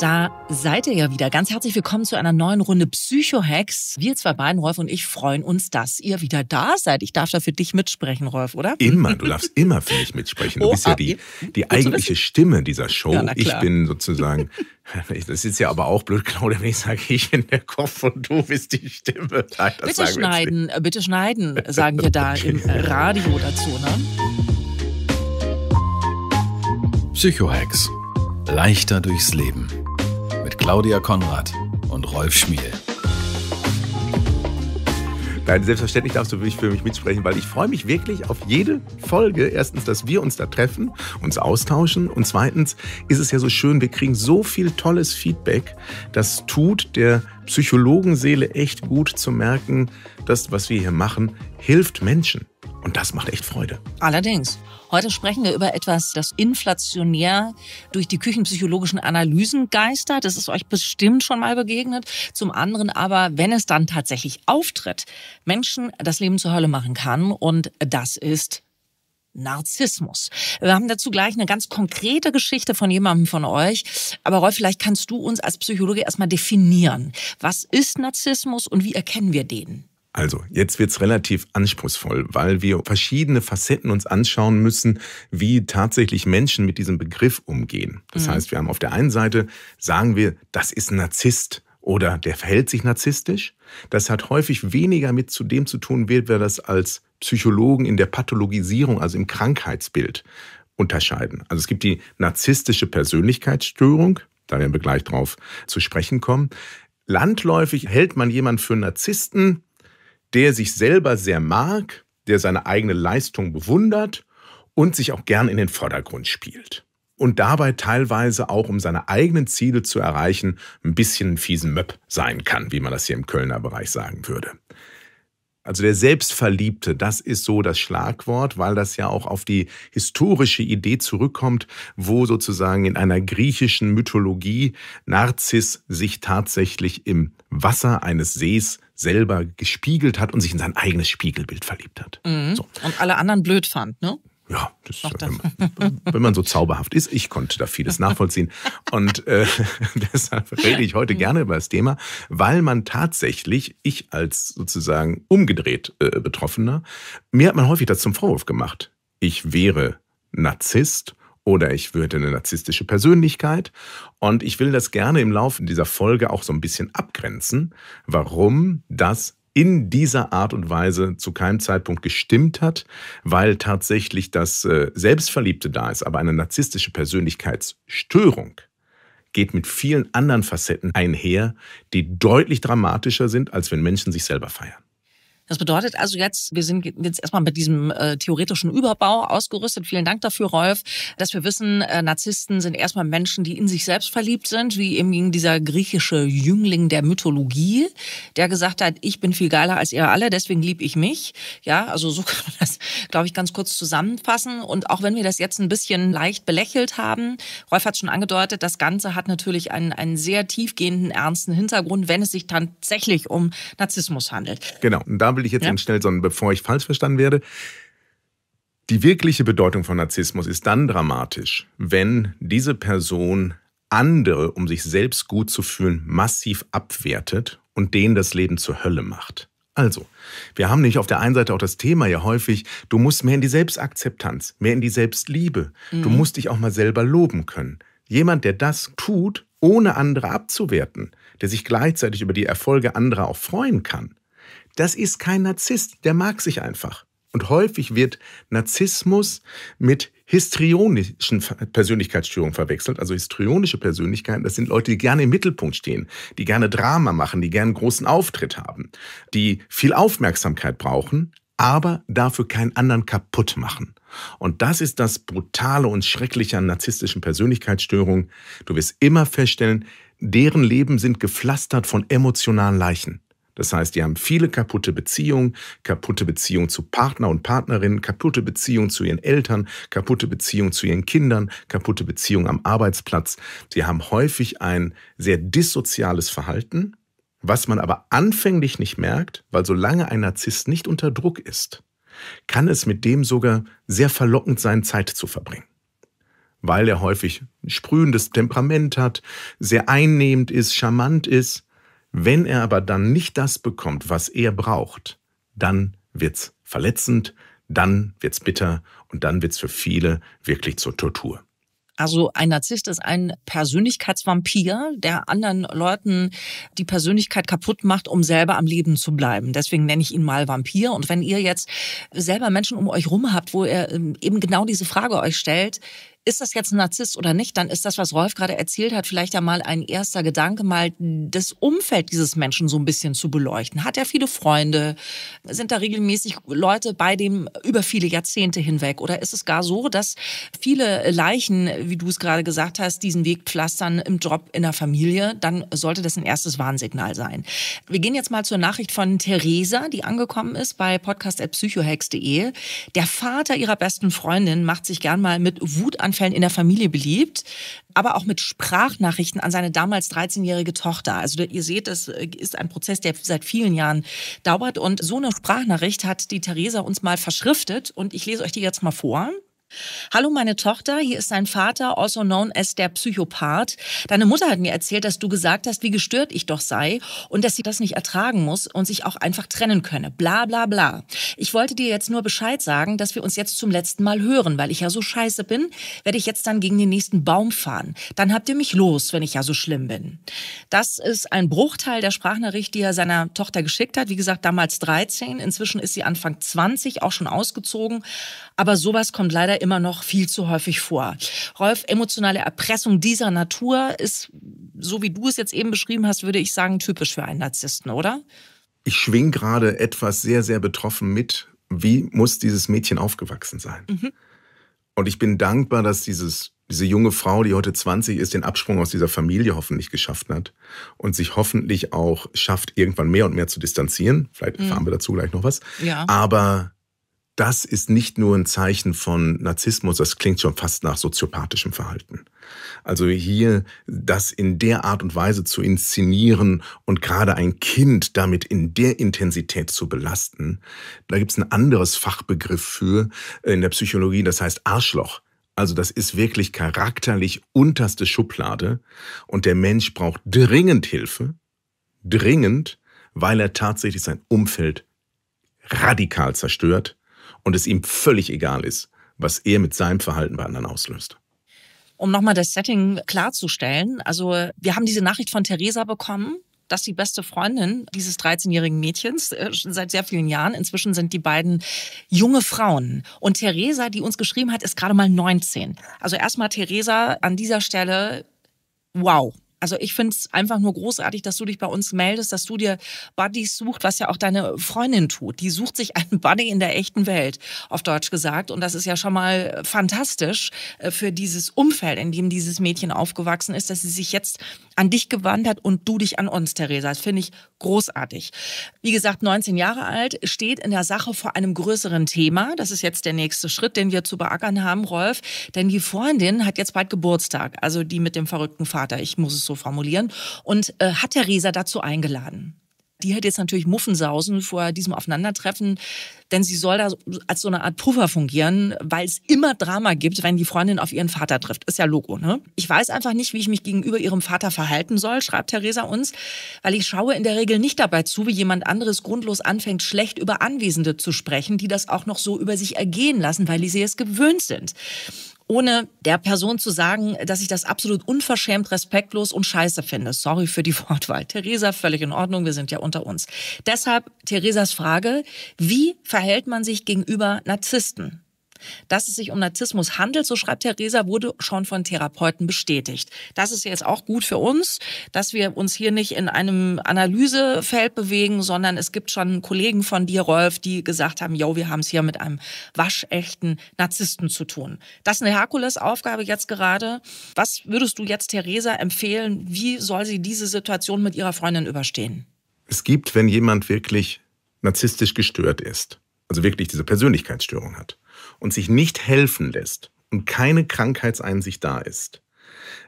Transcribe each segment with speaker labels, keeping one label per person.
Speaker 1: Da seid ihr ja wieder. Ganz herzlich willkommen zu einer neuen Runde Psycho-Hacks. Wir zwei beiden, Rolf und ich, freuen uns, dass ihr wieder da seid. Ich darf da für dich mitsprechen, Rolf, oder? Immer, du
Speaker 2: darfst immer für mich mitsprechen. Du oh, bist ja die, die eigentliche Stimme dieser Show. Ja, ich bin sozusagen, das ist ja aber auch blöd, Claudia, genau, wenn ich sage, ich bin der Kopf und du bist die Stimme. Nein, bitte schneiden,
Speaker 1: äh, bitte schneiden, sagen wir da okay. im äh, Radio dazu, ne?
Speaker 2: Psycho-Hacks. Leichter durchs Leben. Claudia Konrad und Rolf Schmiel. Nein, selbstverständlich darfst du wirklich für mich mitsprechen, weil ich freue mich wirklich auf jede Folge. Erstens, dass wir uns da treffen, uns austauschen und zweitens ist es ja so schön, wir kriegen so viel tolles Feedback. Das tut der Psychologenseele echt gut zu merken, das, was wir hier machen, hilft Menschen. Und das macht echt Freude.
Speaker 1: Allerdings. Heute sprechen wir über etwas, das inflationär durch die küchenpsychologischen Analysen geistert. Das ist euch bestimmt schon mal begegnet. Zum anderen aber, wenn es dann tatsächlich auftritt, Menschen das Leben zur Hölle machen kann. Und das ist Narzissmus. Wir haben dazu gleich eine ganz konkrete Geschichte von jemandem von euch. Aber Rolf, vielleicht kannst du uns als Psychologe erstmal definieren. Was ist Narzissmus und wie erkennen wir den?
Speaker 2: Also, jetzt wird's relativ anspruchsvoll, weil wir verschiedene Facetten uns anschauen müssen, wie tatsächlich Menschen mit diesem Begriff umgehen. Das mhm. heißt, wir haben auf der einen Seite, sagen wir, das ist ein Narzisst oder der verhält sich narzisstisch. Das hat häufig weniger mit zu dem zu tun, wie wir das als Psychologen in der Pathologisierung, also im Krankheitsbild unterscheiden. Also es gibt die narzisstische Persönlichkeitsstörung, da werden wir gleich drauf zu sprechen kommen. Landläufig hält man jemanden für Narzissten, der sich selber sehr mag, der seine eigene Leistung bewundert und sich auch gern in den Vordergrund spielt. Und dabei teilweise auch, um seine eigenen Ziele zu erreichen, ein bisschen fiesen Möpp sein kann, wie man das hier im Kölner Bereich sagen würde. Also der Selbstverliebte, das ist so das Schlagwort, weil das ja auch auf die historische Idee zurückkommt, wo sozusagen in einer griechischen Mythologie Narziss sich tatsächlich im Wasser eines Sees selber gespiegelt hat und sich in sein eigenes Spiegelbild verliebt hat.
Speaker 1: Mhm. So. Und alle anderen blöd fand, ne?
Speaker 2: Ja, das, wenn, wenn man so zauberhaft ist, ich konnte da vieles nachvollziehen. Und äh, deshalb rede ich heute gerne über das Thema, weil man tatsächlich, ich als sozusagen umgedreht äh, Betroffener, mir hat man häufig das zum Vorwurf gemacht. Ich wäre Narzisst oder ich würde eine narzisstische Persönlichkeit. Und ich will das gerne im Laufe dieser Folge auch so ein bisschen abgrenzen, warum das in dieser Art und Weise zu keinem Zeitpunkt gestimmt hat, weil tatsächlich das äh, Selbstverliebte da ist. Aber eine narzisstische Persönlichkeitsstörung geht mit vielen anderen Facetten einher, die deutlich dramatischer sind, als wenn Menschen sich selber feiern.
Speaker 1: Das bedeutet also jetzt, wir sind jetzt erstmal mit diesem äh, theoretischen Überbau ausgerüstet. Vielen Dank dafür, Rolf, dass wir wissen, äh, Narzissten sind erstmal Menschen, die in sich selbst verliebt sind, wie eben dieser griechische Jüngling der Mythologie, der gesagt hat, ich bin viel geiler als ihr alle, deswegen lieb ich mich. Ja, also so kann man das, glaube ich, ganz kurz zusammenfassen. Und auch wenn wir das jetzt ein bisschen leicht belächelt haben, Rolf hat schon angedeutet, das Ganze hat natürlich einen, einen sehr tiefgehenden, ernsten Hintergrund, wenn es sich tatsächlich um Narzissmus handelt.
Speaker 2: Genau. Und da da will ich jetzt ja. schnell, sondern bevor ich falsch verstanden werde. Die wirkliche Bedeutung von Narzissmus ist dann dramatisch, wenn diese Person andere, um sich selbst gut zu fühlen, massiv abwertet und denen das Leben zur Hölle macht. Also, wir haben nicht auf der einen Seite auch das Thema ja häufig, du musst mehr in die Selbstakzeptanz, mehr in die Selbstliebe. Mhm. Du musst dich auch mal selber loben können. Jemand, der das tut, ohne andere abzuwerten, der sich gleichzeitig über die Erfolge anderer auch freuen kann, das ist kein Narzisst, der mag sich einfach. Und häufig wird Narzissmus mit histrionischen Persönlichkeitsstörungen verwechselt. Also histrionische Persönlichkeiten, das sind Leute, die gerne im Mittelpunkt stehen, die gerne Drama machen, die gerne einen großen Auftritt haben, die viel Aufmerksamkeit brauchen, aber dafür keinen anderen kaputt machen. Und das ist das Brutale und Schreckliche an narzisstischen Persönlichkeitsstörungen. Du wirst immer feststellen, deren Leben sind gepflastert von emotionalen Leichen. Das heißt, die haben viele kaputte Beziehungen, kaputte Beziehungen zu Partner und Partnerinnen, kaputte Beziehungen zu ihren Eltern, kaputte Beziehungen zu ihren Kindern, kaputte Beziehungen am Arbeitsplatz. Sie haben häufig ein sehr dissoziales Verhalten, was man aber anfänglich nicht merkt, weil solange ein Narzisst nicht unter Druck ist, kann es mit dem sogar sehr verlockend sein, Zeit zu verbringen weil er häufig ein sprühendes Temperament hat, sehr einnehmend ist, charmant ist wenn er aber dann nicht das bekommt, was er braucht, dann wird's verletzend, dann wird's bitter und dann wird's für viele wirklich zur Tortur.
Speaker 1: Also ein Narzisst ist ein Persönlichkeitsvampir, der anderen Leuten die Persönlichkeit kaputt macht, um selber am Leben zu bleiben. Deswegen nenne ich ihn mal Vampir. Und wenn ihr jetzt selber Menschen um euch rum habt, wo ihr ähm, eben genau diese Frage euch stellt, ist das jetzt ein Narzisst oder nicht, dann ist das, was Rolf gerade erzählt hat, vielleicht einmal ein erster Gedanke, mal das Umfeld dieses Menschen so ein bisschen zu beleuchten. Hat er viele Freunde? Sind da regelmäßig Leute bei dem über viele Jahrzehnte hinweg? Oder ist es gar so, dass viele Leichen, wie du es gerade gesagt hast, diesen Weg pflastern im Job, in der Familie? Dann sollte das ein erstes Warnsignal sein. Wir gehen jetzt mal zur Nachricht von Theresa, die angekommen ist bei podcast.psychohex.de. Der Vater ihrer besten Freundin macht sich gern mal mit Wut an Fällen in der Familie beliebt, aber auch mit Sprachnachrichten an seine damals 13-jährige Tochter. Also ihr seht, das äh, ist ein Prozess, der seit vielen Jahren dauert. Und so eine Sprachnachricht hat die Theresa uns mal verschriftet und ich lese euch die jetzt mal vor. Hallo meine Tochter, hier ist dein Vater, also known as der Psychopath. Deine Mutter hat mir erzählt, dass du gesagt hast, wie gestört ich doch sei und dass sie das nicht ertragen muss und sich auch einfach trennen könne. Bla bla bla. Ich wollte dir jetzt nur Bescheid sagen, dass wir uns jetzt zum letzten Mal hören, weil ich ja so scheiße bin, werde ich jetzt dann gegen den nächsten Baum fahren. Dann habt ihr mich los, wenn ich ja so schlimm bin. Das ist ein Bruchteil der Sprachnachricht, die er seiner Tochter geschickt hat. Wie gesagt, damals 13, inzwischen ist sie Anfang 20, auch schon ausgezogen. Aber sowas kommt leider immer noch viel zu häufig vor. Rolf, emotionale Erpressung dieser Natur ist, so wie du es jetzt eben beschrieben hast, würde ich sagen, typisch für einen Narzissten, oder?
Speaker 2: Ich schwing gerade etwas sehr, sehr betroffen mit. Wie muss dieses Mädchen aufgewachsen sein? Mhm. Und ich bin dankbar, dass dieses diese junge Frau, die heute 20 ist, den Absprung aus dieser Familie hoffentlich geschafft hat und sich hoffentlich auch schafft, irgendwann mehr und mehr zu distanzieren. Vielleicht erfahren mhm. wir dazu gleich noch was. Ja. Aber das ist nicht nur ein Zeichen von Narzissmus, das klingt schon fast nach soziopathischem Verhalten. Also hier das in der Art und Weise zu inszenieren und gerade ein Kind damit in der Intensität zu belasten, da gibt es ein anderes Fachbegriff für in der Psychologie, das heißt Arschloch. Also das ist wirklich charakterlich unterste Schublade und der Mensch braucht dringend Hilfe, dringend, weil er tatsächlich sein Umfeld radikal zerstört und es ihm völlig egal ist, was er mit seinem Verhalten bei anderen auslöst.
Speaker 1: Um nochmal das Setting klarzustellen, also wir haben diese Nachricht von Theresa bekommen, dass die beste Freundin dieses 13-jährigen Mädchens äh, seit sehr vielen Jahren. Inzwischen sind die beiden junge Frauen. Und Theresa, die uns geschrieben hat, ist gerade mal 19. Also erstmal Theresa an dieser Stelle, wow. Also ich finde es einfach nur großartig, dass du dich bei uns meldest, dass du dir Buddies suchst, was ja auch deine Freundin tut. Die sucht sich einen Buddy in der echten Welt, auf Deutsch gesagt. Und das ist ja schon mal fantastisch äh, für dieses Umfeld, in dem dieses Mädchen aufgewachsen ist, dass sie sich jetzt an dich gewandt hat und du dich an uns, Theresa. Das finde ich großartig. Wie gesagt, 19 Jahre alt, steht in der Sache vor einem größeren Thema. Das ist jetzt der nächste Schritt, den wir zu beackern haben, Rolf. Denn die Freundin hat jetzt bald Geburtstag, also die mit dem verrückten Vater. Ich muss es so formulieren, und äh, hat Theresa dazu eingeladen. Die hat jetzt natürlich Muffensausen vor diesem Aufeinandertreffen, denn sie soll da als so eine Art Puffer fungieren, weil es immer Drama gibt, wenn die Freundin auf ihren Vater trifft. Ist ja Logo, ne? Ich weiß einfach nicht, wie ich mich gegenüber ihrem Vater verhalten soll, schreibt Theresa uns, weil ich schaue in der Regel nicht dabei zu, wie jemand anderes grundlos anfängt, schlecht über Anwesende zu sprechen, die das auch noch so über sich ergehen lassen, weil sie es gewöhnt sind ohne der Person zu sagen, dass ich das absolut unverschämt, respektlos und scheiße finde. Sorry für die Wortwahl. Theresa, völlig in Ordnung, wir sind ja unter uns. Deshalb Theresas Frage, wie verhält man sich gegenüber Narzissten? Dass es sich um Narzissmus handelt, so schreibt Theresa, wurde schon von Therapeuten bestätigt. Das ist jetzt auch gut für uns, dass wir uns hier nicht in einem Analysefeld bewegen, sondern es gibt schon Kollegen von dir, Rolf, die gesagt haben, jo, wir haben es hier mit einem waschechten Narzissten zu tun. Das ist eine Herkulesaufgabe jetzt gerade. Was würdest du jetzt Theresa empfehlen? Wie soll sie diese Situation mit ihrer Freundin überstehen?
Speaker 2: Es gibt, wenn jemand wirklich narzisstisch gestört ist, also wirklich diese Persönlichkeitsstörung hat, und sich nicht helfen lässt und keine Krankheitseinsicht da ist,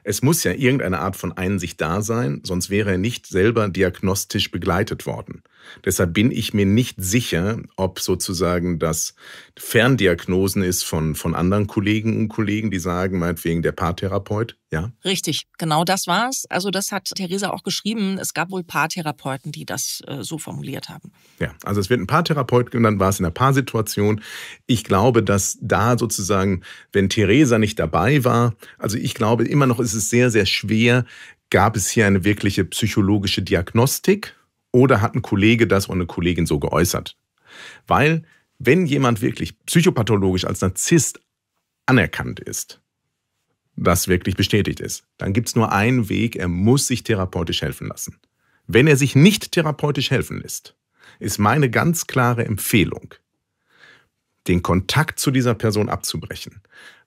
Speaker 2: es muss ja irgendeine Art von Einsicht da sein, sonst wäre er nicht selber diagnostisch begleitet worden. Deshalb bin ich mir nicht sicher, ob sozusagen das Ferndiagnosen ist von, von anderen Kollegen und Kollegen, die sagen, meinetwegen der Paartherapeut, ja?
Speaker 1: Richtig, genau das war's. Also das hat Theresa auch geschrieben. Es gab wohl Paartherapeuten, die das äh, so formuliert haben.
Speaker 2: Ja, also es wird ein Paartherapeut und dann war es in der Paarsituation. Ich glaube, dass da sozusagen, wenn Theresa nicht dabei war, also ich glaube immer immer noch ist es sehr, sehr schwer. Gab es hier eine wirkliche psychologische Diagnostik oder hat ein Kollege das und eine Kollegin so geäußert? Weil, wenn jemand wirklich psychopathologisch als Narzisst anerkannt ist, das wirklich bestätigt ist, dann gibt es nur einen Weg, er muss sich therapeutisch helfen lassen. Wenn er sich nicht therapeutisch helfen lässt, ist meine ganz klare Empfehlung, den Kontakt zu dieser Person abzubrechen,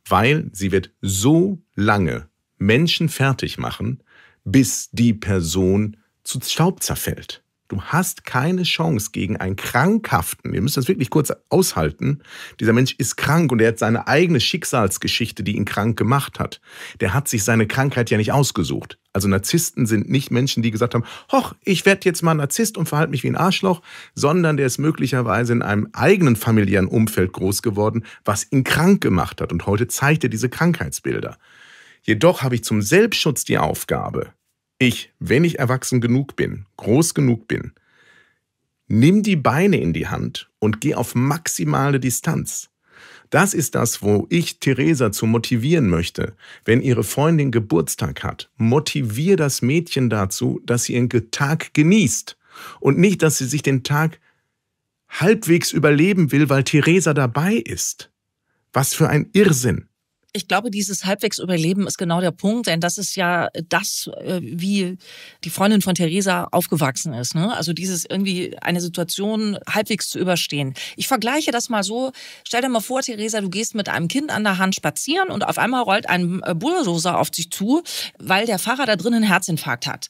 Speaker 2: weil sie wird so lange Menschen fertig machen, bis die Person zu Staub zerfällt. Du hast keine Chance gegen einen krankhaften, wir müssen das wirklich kurz aushalten, dieser Mensch ist krank und er hat seine eigene Schicksalsgeschichte, die ihn krank gemacht hat. Der hat sich seine Krankheit ja nicht ausgesucht. Also Narzissten sind nicht Menschen, die gesagt haben, hoch, ich werde jetzt mal Narzisst und verhalte mich wie ein Arschloch, sondern der ist möglicherweise in einem eigenen familiären Umfeld groß geworden, was ihn krank gemacht hat. Und heute zeigt er diese Krankheitsbilder. Jedoch habe ich zum Selbstschutz die Aufgabe, ich, wenn ich erwachsen genug bin, groß genug bin, nimm die Beine in die Hand und geh auf maximale Distanz. Das ist das, wo ich Theresa zu motivieren möchte. Wenn ihre Freundin Geburtstag hat, motivier das Mädchen dazu, dass sie ihren Tag genießt und nicht, dass sie sich den Tag halbwegs überleben will, weil Theresa dabei ist. Was für ein Irrsinn.
Speaker 1: Ich glaube, dieses halbwegs Überleben ist genau der Punkt, denn das ist ja das, äh, wie die Freundin von Theresa aufgewachsen ist. Ne? Also dieses irgendwie eine Situation halbwegs zu überstehen. Ich vergleiche das mal so. Stell dir mal vor, Theresa, du gehst mit einem Kind an der Hand spazieren und auf einmal rollt ein äh, Bulldozer auf dich zu, weil der Fahrer da drin einen Herzinfarkt hat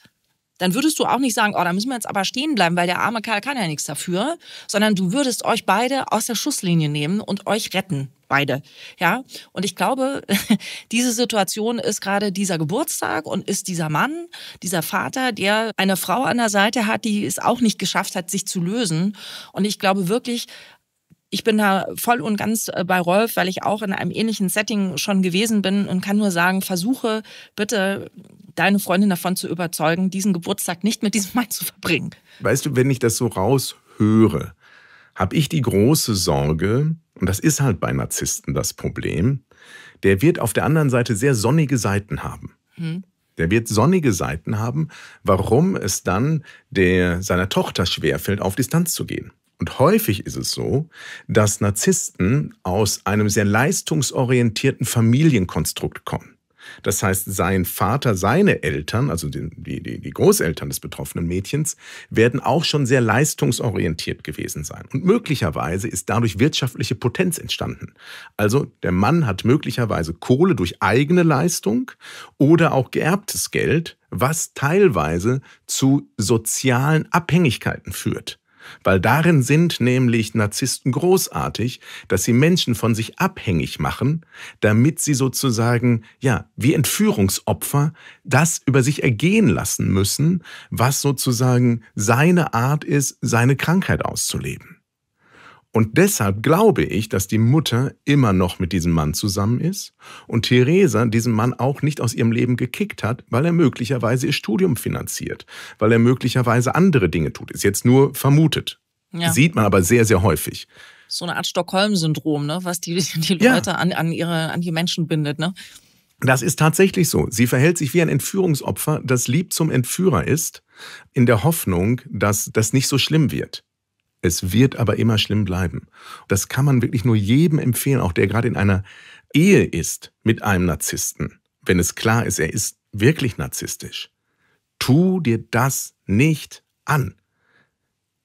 Speaker 1: dann würdest du auch nicht sagen, oh, da müssen wir jetzt aber stehen bleiben, weil der arme Kerl kann ja nichts dafür, sondern du würdest euch beide aus der Schusslinie nehmen und euch retten beide. Ja, und ich glaube, diese Situation ist gerade dieser Geburtstag und ist dieser Mann, dieser Vater, der eine Frau an der Seite hat, die es auch nicht geschafft hat, sich zu lösen. Und ich glaube wirklich, ich bin da voll und ganz äh, bei Rolf, weil ich auch in einem ähnlichen Setting schon gewesen bin und kann nur sagen, versuche bitte deine Freundin davon zu überzeugen, diesen Geburtstag nicht mit diesem Mann zu verbringen.
Speaker 2: Weißt du, wenn ich das so raushöre, habe ich die große Sorge, und das ist halt bei Narzissten das Problem, der wird auf der anderen Seite sehr sonnige Seiten haben. Mhm. Der wird sonnige Seiten haben, warum es dann der, seiner Tochter schwerfällt, auf Distanz zu gehen. Und häufig ist es so, dass Narzissten aus einem sehr leistungsorientierten Familienkonstrukt kommen. Das heißt, sein Vater, seine Eltern, also die, die, die, Großeltern des betroffenen Mädchens, werden auch schon sehr leistungsorientiert gewesen sein. Und möglicherweise ist dadurch wirtschaftliche Potenz entstanden. Also der Mann hat möglicherweise Kohle durch eigene Leistung oder auch geerbtes Geld, was teilweise zu sozialen Abhängigkeiten führt weil darin sind nämlich Narzissten großartig, dass sie Menschen von sich abhängig machen, damit sie sozusagen, ja, wie Entführungsopfer das über sich ergehen lassen müssen, was sozusagen seine Art ist, seine Krankheit auszuleben. Und deshalb glaube ich, dass die Mutter immer noch mit diesem Mann zusammen ist und Theresa diesen Mann auch nicht aus ihrem Leben gekickt hat, weil er möglicherweise ihr Studium finanziert, weil er möglicherweise andere Dinge tut. Ist jetzt nur vermutet. Ja. Sieht man aber sehr, sehr häufig.
Speaker 1: So eine Art Stockholm-Syndrom, ne? was die, die Leute ja. an, an, ihre, an die Menschen bindet. Ne?
Speaker 2: Das ist tatsächlich so. Sie verhält sich wie ein Entführungsopfer, das lieb zum Entführer ist, in der Hoffnung, dass das nicht so schlimm wird. Es wird aber immer schlimm bleiben. Das kann man wirklich nur jedem empfehlen, auch der gerade in einer Ehe ist mit einem Narzissten, wenn es klar ist, er ist wirklich narzisstisch. Tu dir das nicht an.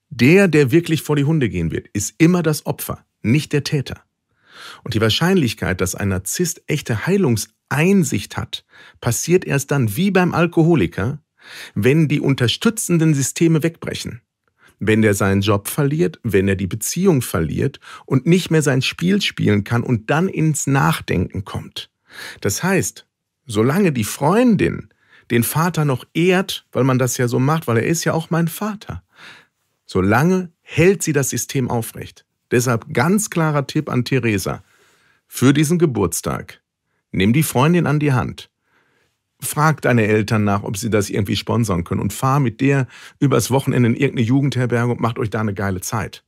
Speaker 2: Der, der wirklich vor die Hunde gehen wird, ist immer das Opfer, nicht der Täter. Und die Wahrscheinlichkeit, dass ein Narzisst echte Heilungseinsicht hat, passiert erst dann wie beim Alkoholiker, wenn die unterstützenden Systeme wegbrechen wenn der seinen Job verliert, wenn er die Beziehung verliert und nicht mehr sein Spiel spielen kann und dann ins Nachdenken kommt. Das heißt, solange die Freundin den Vater noch ehrt, weil man das ja so macht, weil er ist ja auch mein Vater, solange hält sie das System aufrecht. Deshalb ganz klarer Tipp an Theresa für diesen Geburtstag. Nimm die Freundin an die Hand Frag deine Eltern nach, ob sie das irgendwie sponsern können und fahr mit der übers Wochenende in irgendeine Jugendherberge und macht euch da eine geile Zeit.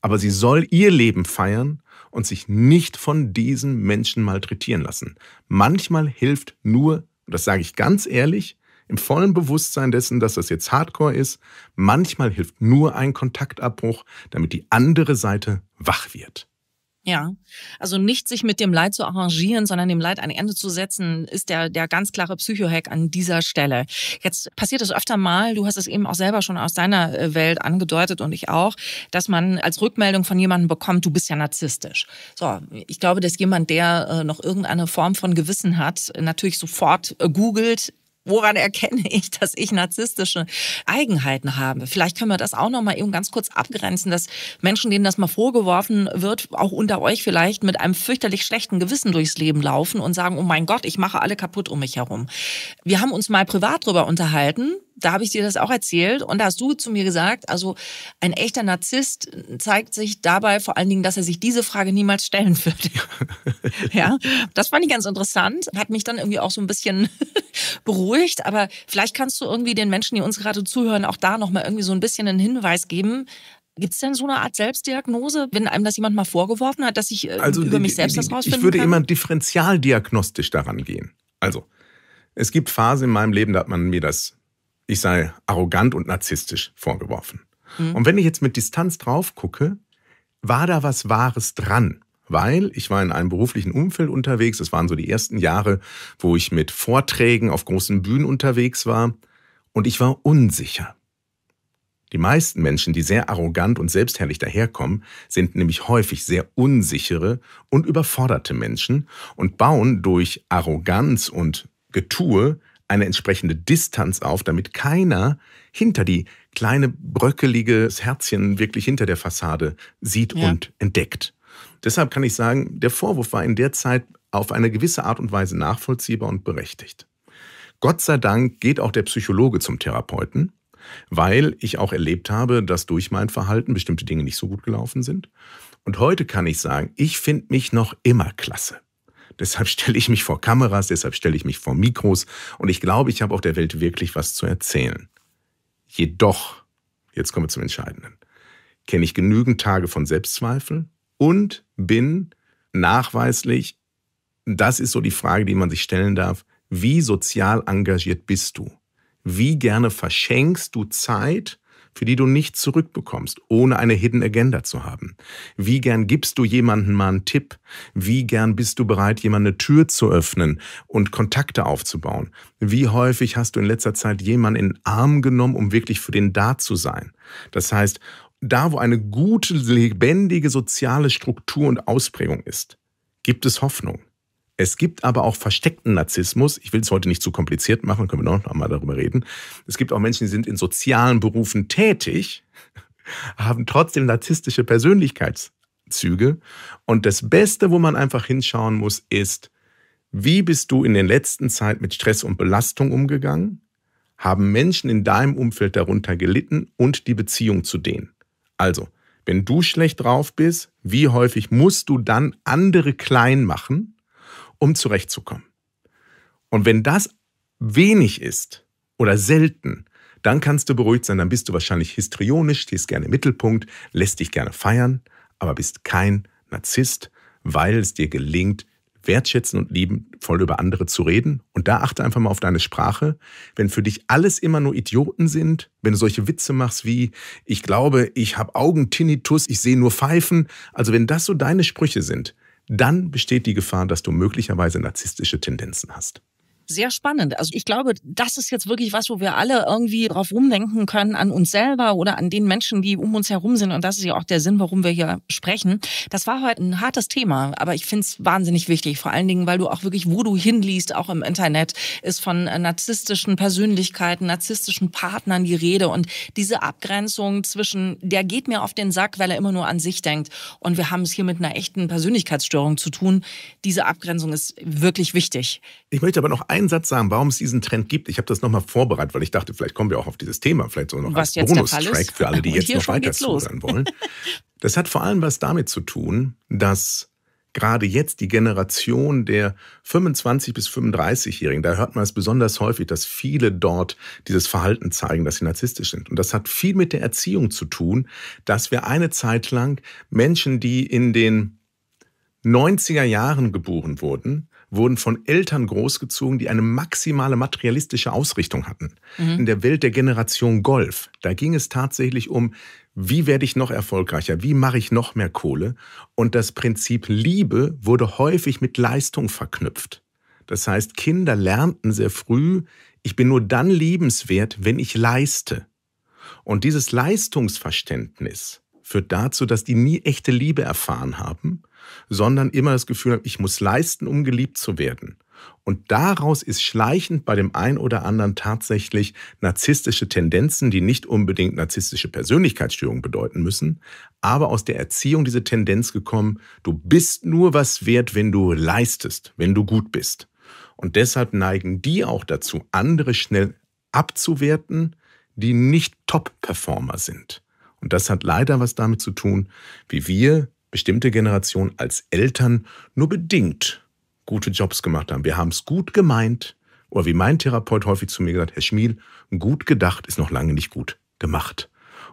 Speaker 2: Aber sie soll ihr Leben feiern und sich nicht von diesen Menschen malträtieren lassen. Manchmal hilft nur, und das sage ich ganz ehrlich, im vollen Bewusstsein dessen, dass das jetzt Hardcore ist, manchmal hilft nur ein Kontaktabbruch, damit die andere Seite wach wird.
Speaker 1: Ja, also nicht sich mit dem Leid zu arrangieren, sondern dem Leid ein Ende zu setzen, ist der, der ganz klare Psychohack an dieser Stelle. Jetzt passiert es öfter mal, du hast es eben auch selber schon aus deiner äh, Welt angedeutet und ich auch, dass man als Rückmeldung von jemandem bekommt, du bist ja narzisstisch. So, ich glaube, dass jemand, der äh, noch irgendeine Form von Gewissen hat, natürlich sofort äh, googelt, woran erkenne ich, dass ich narzisstische Eigenheiten habe? Vielleicht können wir das auch noch mal eben ganz kurz abgrenzen, dass Menschen, denen das mal vorgeworfen wird, auch unter euch vielleicht mit einem fürchterlich schlechten Gewissen durchs Leben laufen und sagen, oh mein Gott, ich mache alle kaputt um mich herum. Wir haben uns mal privat drüber unterhalten, da habe ich dir das auch erzählt und da hast du zu mir gesagt, also ein echter Narzisst zeigt sich dabei vor allen Dingen, dass er sich diese Frage niemals stellen wird. ja, das fand ich ganz interessant, hat mich dann irgendwie auch so ein bisschen beruhigt, aber vielleicht kannst du irgendwie den Menschen, die uns gerade zuhören, auch da nochmal irgendwie so ein bisschen einen Hinweis geben, Gibt es denn so eine Art Selbstdiagnose, wenn einem das jemand mal vorgeworfen hat, dass ich äh, also über die, mich selbst die, das rausfinden kann? Ich würde kann? immer
Speaker 2: differenzialdiagnostisch daran gehen. Also, es gibt Phasen in meinem Leben, da hat man mir das ich sei arrogant und narzisstisch vorgeworfen. Mhm. Und wenn ich jetzt mit Distanz drauf gucke, war da was Wahres dran weil ich war in einem beruflichen Umfeld unterwegs. Es waren so die ersten Jahre, wo ich mit Vorträgen auf großen Bühnen unterwegs war und ich war unsicher. Die meisten Menschen, die sehr arrogant und selbstherrlich daherkommen, sind nämlich häufig sehr unsichere und überforderte Menschen und bauen durch Arroganz und Getue eine entsprechende Distanz auf, damit keiner hinter die kleine bröckelige Herzchen wirklich hinter der Fassade sieht ja. und entdeckt. Deshalb kann ich sagen, der Vorwurf war in der Zeit auf eine gewisse Art und Weise nachvollziehbar und berechtigt. Gott sei Dank geht auch der Psychologe zum Therapeuten, weil ich auch erlebt habe, dass durch mein Verhalten bestimmte Dinge nicht so gut gelaufen sind. Und heute kann ich sagen, ich finde mich noch immer klasse. Deshalb stelle ich mich vor Kameras, deshalb stelle ich mich vor Mikros und ich glaube, ich habe auch der Welt wirklich was zu erzählen. Jedoch, jetzt kommen wir zum Entscheidenden, kenne ich genügend Tage von Selbstzweifeln und bin nachweislich, das ist so die Frage, die man sich stellen darf, wie sozial engagiert bist du? Wie gerne verschenkst du Zeit für die du nicht zurückbekommst, ohne eine Hidden Agenda zu haben? Wie gern gibst du jemandem mal einen Tipp? Wie gern bist du bereit, jemand eine Tür zu öffnen und Kontakte aufzubauen? Wie häufig hast du in letzter Zeit jemanden in den Arm genommen, um wirklich für den da zu sein? Das heißt, da wo eine gute, lebendige soziale Struktur und Ausprägung ist, gibt es Hoffnung. Es gibt aber auch versteckten Narzissmus. Ich will es heute nicht zu kompliziert machen, können wir noch einmal darüber reden. Es gibt auch Menschen, die sind in sozialen Berufen tätig, haben trotzdem narzisstische Persönlichkeitszüge. Und das Beste, wo man einfach hinschauen muss, ist, wie bist du in der letzten Zeit mit Stress und Belastung umgegangen? Haben Menschen in deinem Umfeld darunter gelitten und die Beziehung zu denen? Also, wenn du schlecht drauf bist, wie häufig musst du dann andere klein machen? um zurechtzukommen. Und wenn das wenig ist oder selten, dann kannst du beruhigt sein, dann bist du wahrscheinlich histrionisch, stehst gerne im Mittelpunkt, lässt dich gerne feiern, aber bist kein Narzisst, weil es dir gelingt, wertschätzen und liebenvoll über andere zu reden. Und da achte einfach mal auf deine Sprache. Wenn für dich alles immer nur Idioten sind, wenn du solche Witze machst wie, ich glaube, ich habe Augen Tinnitus, ich sehe nur Pfeifen. Also wenn das so deine Sprüche sind, dann besteht die Gefahr, dass du möglicherweise narzisstische Tendenzen hast.
Speaker 1: Sehr spannend. Also ich glaube, das ist jetzt wirklich was, wo wir alle irgendwie drauf rumdenken können an uns selber oder an den Menschen, die um uns herum sind. Und das ist ja auch der Sinn, warum wir hier sprechen. Das war heute ein hartes Thema, aber ich finde es wahnsinnig wichtig. Vor allen Dingen, weil du auch wirklich, wo du hinliest, auch im Internet, ist von äh, narzisstischen Persönlichkeiten, narzisstischen Partnern die Rede. Und diese Abgrenzung zwischen, der geht mir auf den Sack, weil er immer nur an sich denkt. Und wir haben es hier mit einer echten
Speaker 2: Persönlichkeitsstörung zu tun. Diese Abgrenzung ist wirklich wichtig. Ich möchte aber noch einen Satz sagen, warum es diesen Trend gibt. Ich habe das nochmal vorbereitet, weil ich dachte, vielleicht kommen wir auch auf dieses Thema, vielleicht so noch was als Bonus-Track für alle, die jetzt noch weiter zuhören wollen. Das hat vor allem was damit zu tun, dass gerade jetzt die Generation der 25 bis 35-Jährigen, da hört man es besonders häufig, dass viele dort dieses Verhalten zeigen, dass sie narzisstisch sind. Und das hat viel mit der Erziehung zu tun, dass wir eine Zeit lang Menschen, die in den 90er Jahren geboren wurden, wurden von Eltern großgezogen, die eine maximale materialistische Ausrichtung hatten. Mhm. In der Welt der Generation Golf, da ging es tatsächlich um, wie werde ich noch erfolgreicher, wie mache ich noch mehr Kohle. Und das Prinzip Liebe wurde häufig mit Leistung verknüpft. Das heißt, Kinder lernten sehr früh, ich bin nur dann liebenswert, wenn ich leiste. Und dieses Leistungsverständnis führt dazu, dass die nie echte Liebe erfahren haben sondern immer das Gefühl habe, ich muss leisten, um geliebt zu werden. Und daraus ist schleichend bei dem einen oder anderen tatsächlich narzisstische Tendenzen, die nicht unbedingt narzisstische Persönlichkeitsstörungen bedeuten müssen, aber aus der Erziehung diese Tendenz gekommen, du bist nur was wert, wenn du leistest, wenn du gut bist. Und deshalb neigen die auch dazu, andere schnell abzuwerten, die nicht Top-Performer sind. Und das hat leider was damit zu tun, wie wir bestimmte Generationen als Eltern nur bedingt gute Jobs gemacht haben. Wir haben es gut gemeint, oder wie mein Therapeut häufig zu mir gesagt, Herr Schmiel, gut gedacht ist noch lange nicht gut gemacht.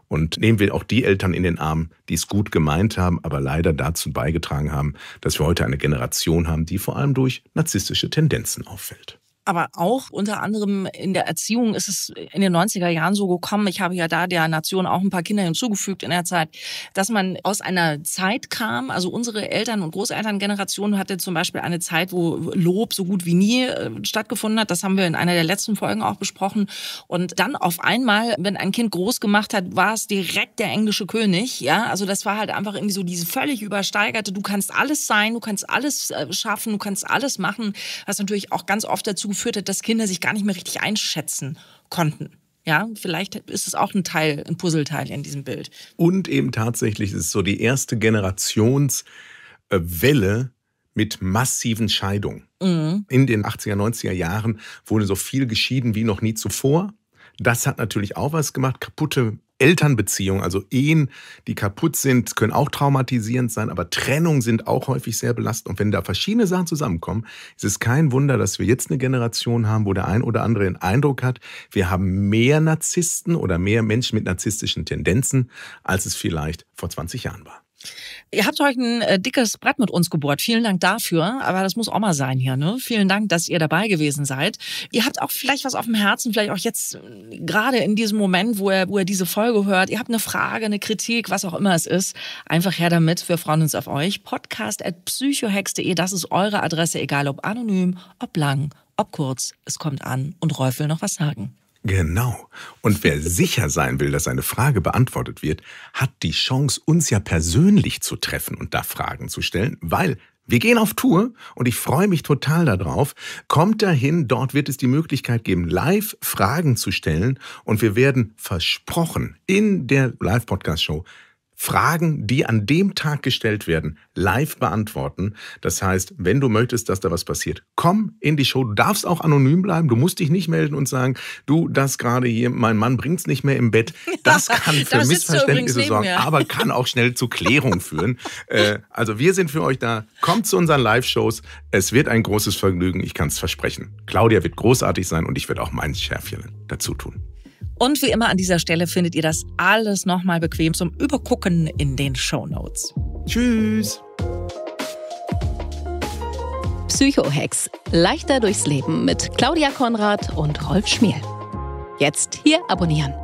Speaker 2: Und nehmen wir auch die Eltern in den Arm, die es gut gemeint haben, aber leider dazu beigetragen haben, dass wir heute eine Generation haben, die vor allem durch narzisstische Tendenzen auffällt.
Speaker 1: Aber auch unter anderem in der Erziehung ist es in den 90er Jahren so gekommen, ich habe ja da der Nation auch ein paar Kinder hinzugefügt in der Zeit, dass man aus einer Zeit kam, also unsere Eltern- und Großelterngeneration hatte zum Beispiel eine Zeit, wo Lob so gut wie nie äh, stattgefunden hat. Das haben wir in einer der letzten Folgen auch besprochen. Und dann auf einmal, wenn ein Kind groß gemacht hat, war es direkt der englische König. Ja, also das war halt einfach irgendwie so diese völlig übersteigerte, du kannst alles sein, du kannst alles äh, schaffen, du kannst alles machen, was natürlich auch ganz oft dazu führte, dass Kinder sich gar nicht mehr richtig einschätzen konnten. Ja, vielleicht ist es auch ein Teil, ein Puzzleteil
Speaker 2: in diesem Bild. Und eben tatsächlich ist es so die erste Generationswelle äh, mit massiven Scheidungen. Mhm. In den 80er, 90er Jahren wurde so viel geschieden wie noch nie zuvor. Das hat natürlich auch was gemacht. Kaputte Elternbeziehungen, also Ehen, die kaputt sind, können auch traumatisierend sein, aber Trennungen sind auch häufig sehr belastend. Und wenn da verschiedene Sachen zusammenkommen, ist es kein Wunder, dass wir jetzt eine Generation haben, wo der ein oder andere den Eindruck hat, wir haben mehr Narzissten oder mehr Menschen mit narzisstischen Tendenzen, als es vielleicht vor 20 Jahren war.
Speaker 1: Ihr habt euch ein äh, dickes Brett mit uns gebohrt. Vielen Dank dafür. Aber das muss auch mal sein hier. Ne? Vielen Dank, dass ihr dabei gewesen seid. Ihr habt auch vielleicht was auf dem Herzen, vielleicht auch jetzt hm, gerade in diesem Moment, wo ihr, wo ihr diese Folge hört. Ihr habt eine Frage, eine Kritik, was auch immer es ist. Einfach her damit. Wir freuen uns auf euch. Podcast at psychohex.de. Das ist eure Adresse, egal ob anonym, ob lang, ob kurz. Es kommt an und Rolf noch was sagen.
Speaker 2: Genau. Und wer sicher sein will, dass seine Frage beantwortet wird, hat die Chance, uns ja persönlich zu treffen und da Fragen zu stellen, weil wir gehen auf Tour und ich freue mich total darauf. Kommt dahin, dort wird es die Möglichkeit geben, live Fragen zu stellen und wir werden versprochen in der Live-Podcast-Show Fragen, die an dem Tag gestellt werden, live beantworten. Das heißt, wenn du möchtest, dass da was passiert, komm in die Show. Du darfst auch anonym bleiben. Du musst dich nicht melden und sagen, du, das gerade hier, mein Mann bringt's nicht mehr im Bett. Das kann für da Missverständnisse sorgen, ja. aber kann auch schnell zu Klärung führen. Äh, also wir sind für euch da. Kommt zu unseren Live-Shows. Es wird ein großes Vergnügen. Ich kann es versprechen. Claudia wird großartig sein und ich werde auch mein Schärfchen dazu tun.
Speaker 1: Und wie immer an dieser Stelle findet ihr das alles nochmal bequem zum Übergucken in den Shownotes. Notes. Tschüss! Psychohex. Leichter durchs Leben mit Claudia Konrad und Rolf Schmiel. Jetzt hier abonnieren.